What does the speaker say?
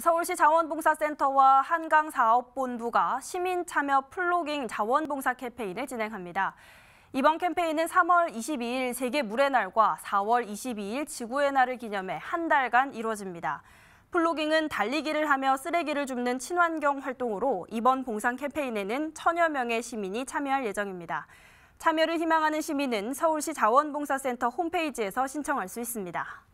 서울시 자원봉사센터와 한강사업본부가 시민 참여 플로깅 자원봉사 캠페인을 진행합니다. 이번 캠페인은 3월 22일 세계 물의 날과 4월 22일 지구의 날을 기념해 한 달간 이루어집니다. 플로깅은 달리기를 하며 쓰레기를 줍는 친환경 활동으로 이번 봉상 캠페인에는 천여 명의 시민이 참여할 예정입니다. 참여를 희망하는 시민은 서울시 자원봉사센터 홈페이지에서 신청할 수 있습니다.